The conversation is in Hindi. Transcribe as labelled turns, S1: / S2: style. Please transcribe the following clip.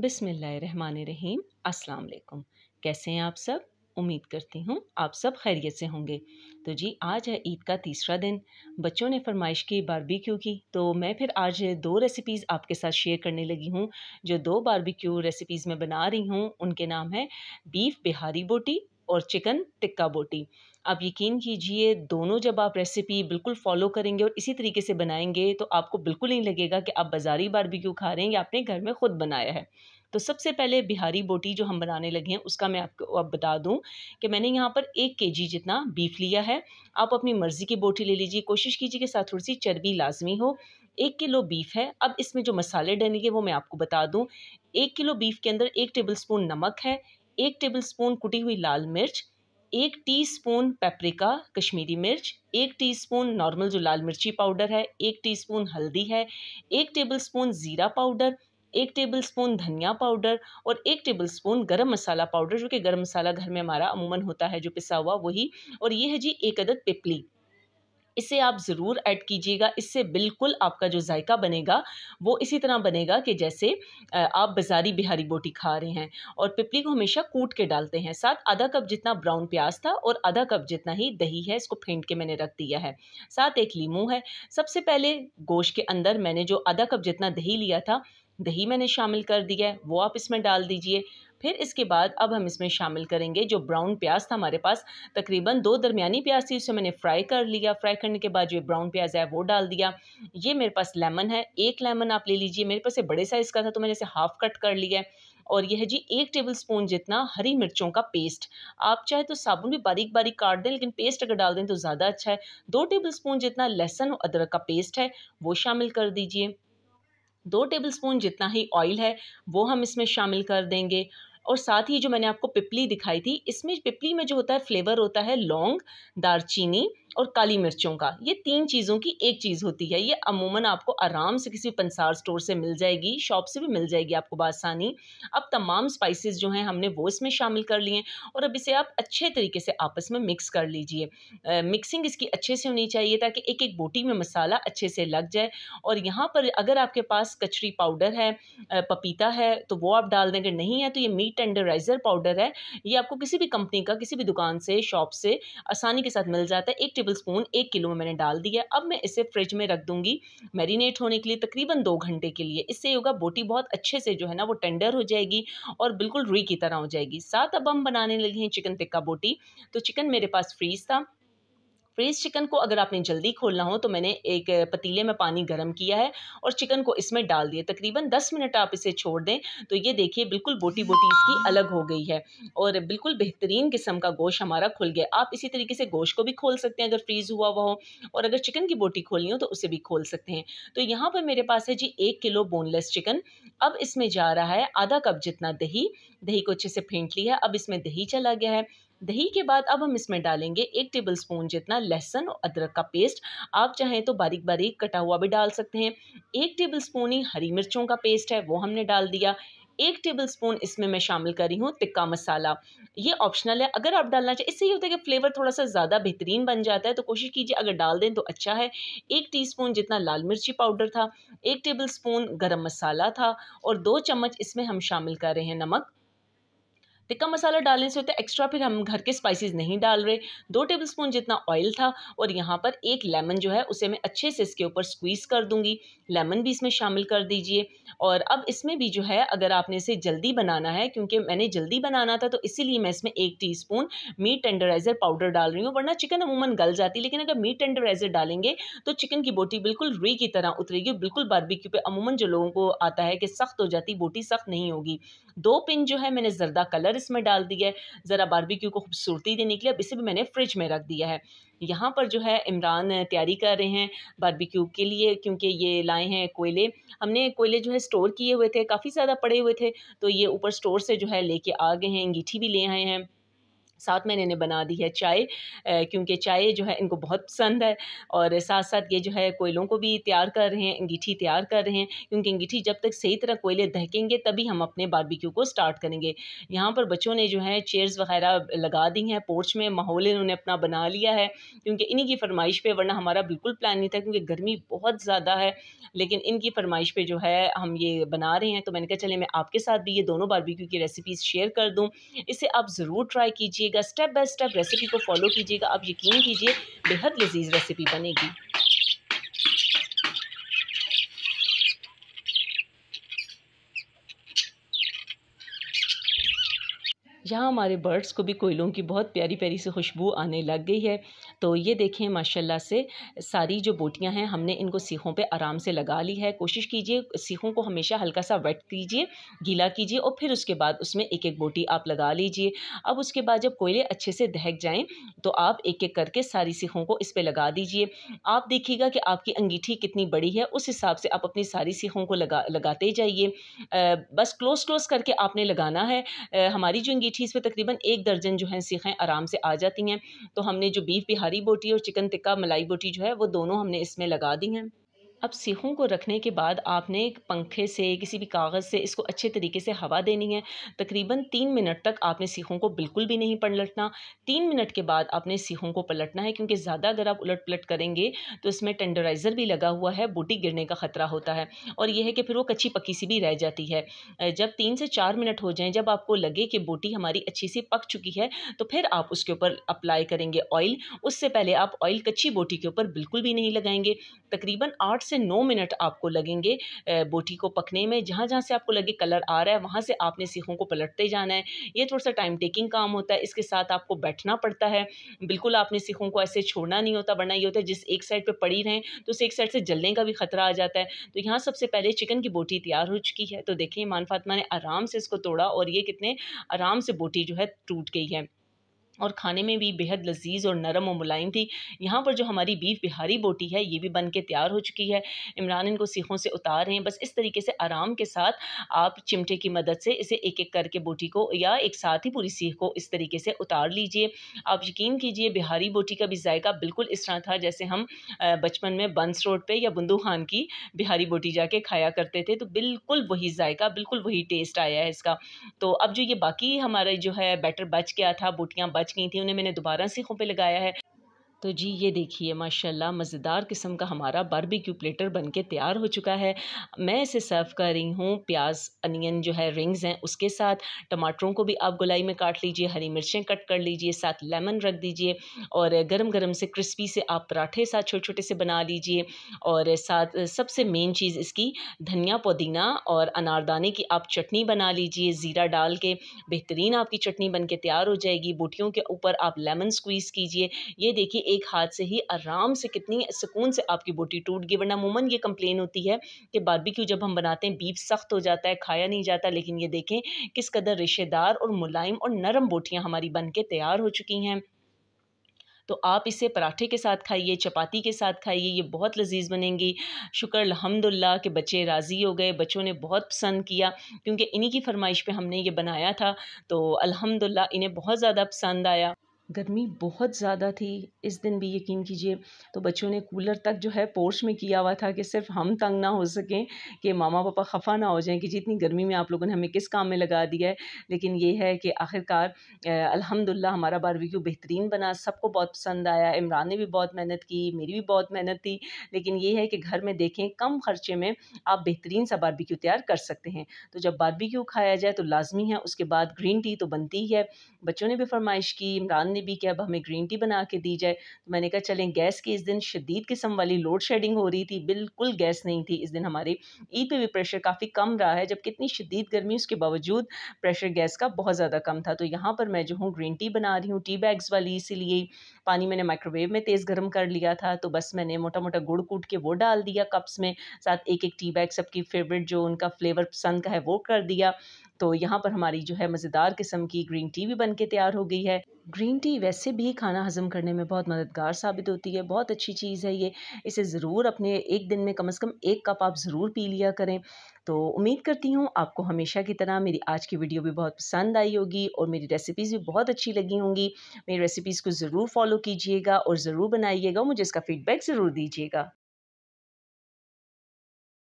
S1: बिसमीम अस्सलाम वालेकुम कैसे हैं आप सब उम्मीद करती हूँ आप सब खैरियत से होंगे तो जी आज है ईद का तीसरा दिन बच्चों ने फरमाइश की बारबेक्यू की तो मैं फिर आज दो रेसिपीज़ आपके साथ शेयर करने लगी हूँ जो दो बारबेक्यू रेसिपीज़ मैं बना रही हूँ उनके नाम है बीफ बिहारी बोटी और चिकन टिक्का बोटी आप यकीन कीजिए दोनों जब आप रेसिपी बिल्कुल फॉलो करेंगे और इसी तरीके से बनाएंगे तो आपको बिल्कुल नहीं लगेगा कि आप बाज़ारी बारबेक्यू खा रहे हैं या आपने घर में ख़ुद बनाया है तो सबसे पहले बिहारी बोटी जो हम बनाने लगे हैं उसका मैं आपको अब बता दूं कि मैंने यहाँ पर एक के जी जितना बीफ लिया है आप अपनी मर्ज़ी की बोटी ले लीजिए कोशिश कीजिए कि साथ थोड़ी सी चर्बी लाजमी हो एक किलो बीफ है अब इसमें जो मसाले डलेंगे वो मैं आपको बता दूं एक किलो बीफ के अंदर एक टेबल स्पून नमक है एक टेबलस्पून कुटी हुई लाल मिर्च एक टीस्पून पेपरिका कश्मीरी मिर्च एक टीस्पून नॉर्मल जो लाल मिर्ची पाउडर है एक टीस्पून हल्दी है एक टेबलस्पून ज़ीरा पाउडर एक टेबलस्पून धनिया पाउडर और एक टेबलस्पून गरम मसाला पाउडर जो कि गरम मसाला घर में हमारा अमूमन होता है जो पिसा हुआ वही और ये है जी एक अदद पिपली इसे आप ज़रूर ऐड कीजिएगा इससे बिल्कुल आपका जो जायका बनेगा वो इसी तरह बनेगा कि जैसे आप बाज़ारी बिहारी बोटी खा रहे हैं और पिपली को हमेशा कूट के डालते हैं साथ आधा कप जितना ब्राउन प्याज था और आधा कप जितना ही दही है इसको फेंट के मैंने रख दिया है साथ एक लीमू है सबसे पहले गोश्त के अंदर मैंने जो आधा कप जितना दही लिया था दही मैंने शामिल कर दिया है वो आप इसमें डाल दीजिए फिर इसके बाद अब हम इसमें शामिल करेंगे जो ब्राउन प्याज था हमारे पास तकरीबन दो दरमियानी प्याज थी उसे मैंने फ्राई कर लिया फ्राई करने के बाद जो ब्राउन प्याज है वो डाल दिया ये मेरे पास लेमन है एक लेमन आप ले लीजिए मेरे पास ये बड़े साइज़ का था तो मैंने इसे हाफ कट कर लिया है और यह है जी एक टेबल स्पून जितना हरी मिर्चों का पेस्ट आप चाहे तो साबुन भी बारीक बारीक काट दें लेकिन पेस्ट अगर डाल दें तो ज़्यादा अच्छा है दो टेबल स्पून जितना लहसुन और अदरक का पेस्ट है वो शामिल कर दीजिए दो टेबलस्पून जितना ही ऑयल है वो हम इसमें शामिल कर देंगे और साथ ही जो मैंने आपको पिपली दिखाई थी इसमें पिपली में जो होता है फ्लेवर होता है लौंग दारचीनी और काली मिर्चों का ये तीन चीज़ों की एक चीज़ होती है ये अमूमन आपको आराम से किसी पंसार स्टोर से मिल जाएगी शॉप से भी मिल जाएगी आपको बासानी अब तमाम स्पाइसेस जो हैं हमने वो इसमें शामिल कर लिए और अब इसे आप अच्छे तरीके से आपस में मिक्स कर लीजिए मिक्सिंग इसकी अच्छे से होनी चाहिए ताकि एक एक बोटी में मसाला अच्छे से लग जाए और यहाँ पर अगर आपके पास कचरी पाउडर है पपीता है तो वो आप डाल देंगे नहीं है तो ये मीट टेंडराइज़र पाउडर है ये आपको किसी भी कंपनी का किसी भी दुकान से शॉप से आसानी के साथ मिल जाता है एक टेबल टेबल स्पून एक किलो में मैंने डाल दिया अब मैं इसे फ्रिज में रख दूंगी मैरिनेट होने के लिए तकरीबन दो घंटे के लिए इससे होगा बोटी बहुत अच्छे से जो है ना वो टेंडर हो जाएगी और बिल्कुल रुई की तरह हो जाएगी साथ अब हम बनाने लगे हैं चिकन टिक्का बोटी तो चिकन मेरे पास फ्रीज था प्रेस चिकन को अगर आपने जल्दी खोलना हो तो मैंने एक पतीले में पानी गर्म किया है और चिकन को इसमें डाल दिया तकरीबन दस मिनट आप इसे छोड़ दें तो ये देखिए बिल्कुल बोटी बोटी इसकी अलग हो गई है और बिल्कुल बेहतरीन किस्म का गोश हमारा खुल गया आप इसी तरीके से गोश को भी खोल सकते हैं अगर फ्रीज़ हुआ हुआ हो और अगर चिकन की बोटी खोलनी हो तो उसे भी खोल सकते हैं तो यहाँ पर मेरे पास है जी एक किलो बोनलेस चिकन अब इसमें जा रहा है आधा कप जितना दही दही को अच्छे से फेंट लिया अब इसमें दही चला गया है दही के बाद अब हम इसमें डालेंगे एक टेबल स्पून जितना लहसुन और अदरक का पेस्ट आप चाहें तो बारीक बारीक कटा हुआ भी डाल सकते हैं एक टेबल स्पून ही हरी मिर्चों का पेस्ट है वो हमने डाल दिया एक टेबल स्पून इसमें मैं शामिल कर रही हूँ टिक्का मसाला ये ऑप्शनल है अगर आप डालना चाहें इससे ये होता है कि फ्लेवर थोड़ा सा ज़्यादा बेहतरीन बन जाता है तो कोशिश कीजिए अगर डाल दें तो अच्छा है एक टीस्पून जितना लाल मिर्ची पाउडर था एक टेबल स्पून गर्म मसाला था और दो चम्मच इसमें हम शामिल कर रहे हैं नमक टिक्का मसाला डालने से होता है एक्स्ट्रा फिर हम घर के स्पाइसेस नहीं डाल रहे दो टेबल स्पून जितना ऑयल था और यहाँ पर एक लेमन जो है उसे मैं अच्छे से इसके ऊपर स्क्वीज़ कर दूँगी लेमन भी इसमें शामिल कर दीजिए और अब इसमें भी जो है अगर आपने इसे जल्दी बनाना है क्योंकि मैंने जल्दी बनाना था तो इसीलिए मैं इसमें एक टी मीट टेंडराइज़र पाउडर डाल रही हूँ वरना चिकन अमूमन गल जाती है लेकिन अगर मीट टेंडराइज़र डालेंगे तो चिकन की बोटी बिल्कुल रुई की तरह उतरेगी बिल्कुल बारबेक्यू पर अमूमन जो लोगों को आता है कि सख्त हो जाती बोटी सख्त नहीं होगी दो पिन जो है मैंने जर्दा कलर इसमें डाल दिया है ज़रा बारबेक्यू को खूबसूरती देने के लिए अब इसे भी मैंने फ्रिज में रख दिया है यहाँ पर जो है इमरान तैयारी कर रहे हैं बारबेक्यू के लिए क्योंकि ये लाए हैं कोयले हमने कोयले जो है स्टोर किए हुए थे काफ़ी ज़्यादा पड़े हुए थे तो ये ऊपर स्टोर से जो है लेके आ गए हैं अंगीठी भी ले आए हैं साथ में इन्हें बना दी है चाय क्योंकि चाय जो है इनको बहुत पसंद है और साथ साथ ये जो है कोयलों को भी तैयार कर रहे हैं अंगीठी तैयार कर रहे हैं क्योंकि अंगीठी जब तक सही तरह कोयले दहकेंगे तभी हम अपने बारबेक्यू को स्टार्ट करेंगे यहाँ पर बच्चों ने जो है चेयर्स वगैरह लगा दी हैं पोर्च में माहौल इन्होंने अपना बना लिया है क्योंकि इन्हीं की फरमाइश पर वरना हमारा बिल्कुल प्लान नहीं था क्योंकि गर्मी बहुत ज़्यादा है लेकिन इनकी फरमाइश पर जो है हम ये बना रहे हैं तो मैंने कहा चले मैं आपके साथ भी ये दोनों बारबिक्यू की रेसिपीज़ शेयर कर दूँ इसे आप ज़रूर ट्राई कीजिए कीजिएगा स्टेप बाय स्टेप रेसिपी को फॉलो कीजिएगा आप यकीन कीजिए बेहद लजीज रेसिपी बनेगी यहाँ हमारे बर्ड्स को भी कोयलों की बहुत प्यारी प्यारी सी खुशबू आने लग गई है तो ये देखें माशाल्लाह से सारी जो बोटियाँ हैं हमने इनको सीखों पे आराम से लगा ली है कोशिश कीजिए सीखों को हमेशा हल्का सा वेट कीजिए गीला कीजिए और फिर उसके बाद उसमें एक एक बोटी आप लगा लीजिए अब उसके बाद जब कोयले अच्छे से दहक जाएँ तो आप एक एक करके सारी सीखों को इस पर लगा दीजिए आप देखिएगा कि आपकी अंगीठी कितनी बड़ी है उस हिसाब से आप अपनी सारी सीखों को लगा लगाते जाइए बस क्लोज क्लोज करके आपने लगाना है आ, हमारी जो अंगीठी इस पर तकरीबन एक दर्जन जो है सीखें आराम से आ जाती हैं तो हमने जो बीफ बिहार हरी बोटी और चिकन टिक्का मलाई बोटी जो है वो दोनों हमने इसमें लगा दी हैं अब सीखों को रखने के बाद आपने एक पंखे से किसी भी कागज़ से इसको अच्छे तरीके से हवा देनी है तकरीबन तीन मिनट तक आपने सीखों को बिल्कुल भी नहीं पलटना तीन मिनट के बाद आपने सीखों को पलटना है क्योंकि ज़्यादा अगर आप उलट पलट करेंगे तो इसमें टेंडराइज़र भी लगा हुआ है बूटी गिरने का ख़तरा होता है और यह है कि फिर वो कच्ची पक्की सी भी रह जाती है जब तीन से चार मिनट हो जाएँ जब आपको लगे कि बूटी हमारी अच्छी सी पक चुकी है तो फिर आप उसके ऊपर अप्लाई करेंगे ऑयल उससे पहले आप ऑयल कच्ची बोटी के ऊपर बिल्कुल भी नहीं लगाएंगे तकरीबन आठ से नौ मिनट आपको लगेंगे बोटी को पकने में जहाँ जहाँ से आपको लगे कलर आ रहा है वहाँ से आपने सीखों को पलटते जाना है ये थोड़ा सा टाइम टेकिंग काम होता है इसके साथ आपको बैठना पड़ता है बिल्कुल आपने सीखों को ऐसे छोड़ना नहीं होता वरना ये होता है जिस एक साइड पर पड़ी रहें तो उस एक साइड से जलने का भी खतरा आ जाता है तो यहाँ सबसे पहले चिकन की बोटी तैयार हो चुकी है तो देखिए मान फातमा ने आराम से इसको तोड़ा और ये कितने आराम से बोटी जो है टूट गई है और खाने में भी बेहद लजीज और नरम और मुलायम थी यहाँ पर जो हमारी बीफ बिहारी बोटी है ये भी बन के तैयार हो चुकी है इमरान इनको सीखों से उतार रहे हैं बस इस तरीके से आराम के साथ आप चिमटे की मदद से इसे एक एक करके बोटी को या एक साथ ही पूरी सीख को इस तरीके से उतार लीजिए आप यकीन कीजिए बिहारी बोटी का भी जायका बिल्कुल इस तरह था जैसे हम बचपन में बंस रोड पर या बुंदू खान की बिहारी बोटी जाके खाया करते थे तो बिल्कुल वही जायका बिल्कुल वही टेस्ट आया है इसका तो अब जो ये बाकी हमारा जो है बैटर बच गया था बोटियाँ बच बच गई थी उन्हें मैंने दोबारा सीखों पर लगाया है तो जी ये देखिए माशाल्लाह मज़ेदार किस्म का हमारा बारबेक्यू प्लेटर बन के तैयार हो चुका है मैं इसे सर्व कर रही हूँ प्याज अनियन जो है रिंग्स हैं उसके साथ टमाटरों को भी आप गुलाई में काट लीजिए हरी मिर्चें कट कर लीजिए साथ लेमन रख दीजिए और गरम गरम से क्रिस्पी से आप पराठे साथ छोटे छोटे से बना लीजिए और साथ सबसे मेन चीज़ इसकी धनिया पुदीना और अनारदाने की आप चटनी बना लीजिए ज़ीरा डाल के बेहतरीन आपकी चटनी बन के तैयार हो जाएगी बूटियों के ऊपर आप लेमन स्क्वीज़ कीजिए ये देखिए एक हाथ से ही आराम से कितनी सुकून से आपकी बोटी टूट गई वरना मुमन ये कंप्लेन होती है कि बारबेक्यू जब हम बनाते हैं बीफ सख्त हो जाता है खाया नहीं जाता लेकिन ये देखें किस कदर रिश्तेदार और मुलायम और नरम बोटियाँ हमारी बन के तैयार हो चुकी हैं तो आप इसे पराठे के साथ खाइए चपाती के साथ खाइए ये बहुत लजीज बनेंगी शुक्र अलहमदिल्ला के बच्चे राज़ी हो गए बच्चों ने बहुत पसंद किया क्योंकि इन्हीं की फरमाइश पे हमने ये बनाया था तो अलहमदिल्ला इन्हें बहुत ज़्यादा पसंद आया गर्मी बहुत ज़्यादा थी इस दिन भी यकीन कीजिए तो बच्चों ने कूलर तक जो है पोर्च में किया हुआ था कि सिर्फ हम तंग ना हो सकें कि मामा पापा खफा ना हो जाएं कि जितनी गर्मी में आप लोगों ने हमें किस काम में लगा दिया है लेकिन ये है कि आखिरकार अल्हम्दुलिल्लाह हमारा बारबेक्यू बेहतरीन बना सबको बहुत पसंद आया इमरान ने भी बहुत मेहनत की मेरी भी बहुत मेहनत थी लेकिन ये है कि घर में देखें कम खर्चे में आप बेहतरीन सा बारबेक्यू तैयार कर सकते हैं तो जब बारबेक्यू खाया जाए तो लाजमी है उसके बाद ग्रीन टी तो बनती ही है बच्चों ने भी फरमाइश की इमरान ने ने भी कि अब हमें ग्रीन टी बना के दी जाए तो मैंने कहा चलें गैस की इस दिन शदीद किस्म वाली लोड शेडिंग हो रही थी बिल्कुल गैस नहीं थी इस दिन हमारी ईद e पर भी प्रेशर काफ़ी कम रहा है जबकि इतनी शदीद गर्मी उसके बावजूद प्रेशर गैस का बहुत ज़्यादा कम था तो यहाँ पर मैं जो हूँ ग्रीन टी बना रही हूँ टी बैग्स वाली इसीलिए पानी मैंने माइक्रोवेव में तेज़ गर्म कर लिया था तो बस मैंने मोटा मोटा गुड़ कूट के वो डाल दिया कप्स में साथ एक एक टी बैग सबकी फेवरेट जो उनका फ्लेवर पसंद का है वो कर दिया तो यहाँ पर हमारी जो है मज़ेदार किस्म की ग्रीन टी भी बन के तैयार हो गई है ग्रीन टी वैसे भी खाना हज़म करने में बहुत मददगार साबित होती है बहुत अच्छी चीज़ है ये इसे ज़रूर अपने एक दिन में कम अज़ कम एक कप आप ज़रूर पी लिया करें तो उम्मीद करती हूँ आपको हमेशा की तरह मेरी आज की वीडियो भी बहुत पसंद आई होगी और मेरी रेसिपीज़ भी बहुत अच्छी लगी होंगी मेरी रेसिपीज़ को ज़रूर फॉलो कीजिएगा और ज़रूर बनाइएगा मुझे इसका फ़ीडबैक ज़रूर दीजिएगा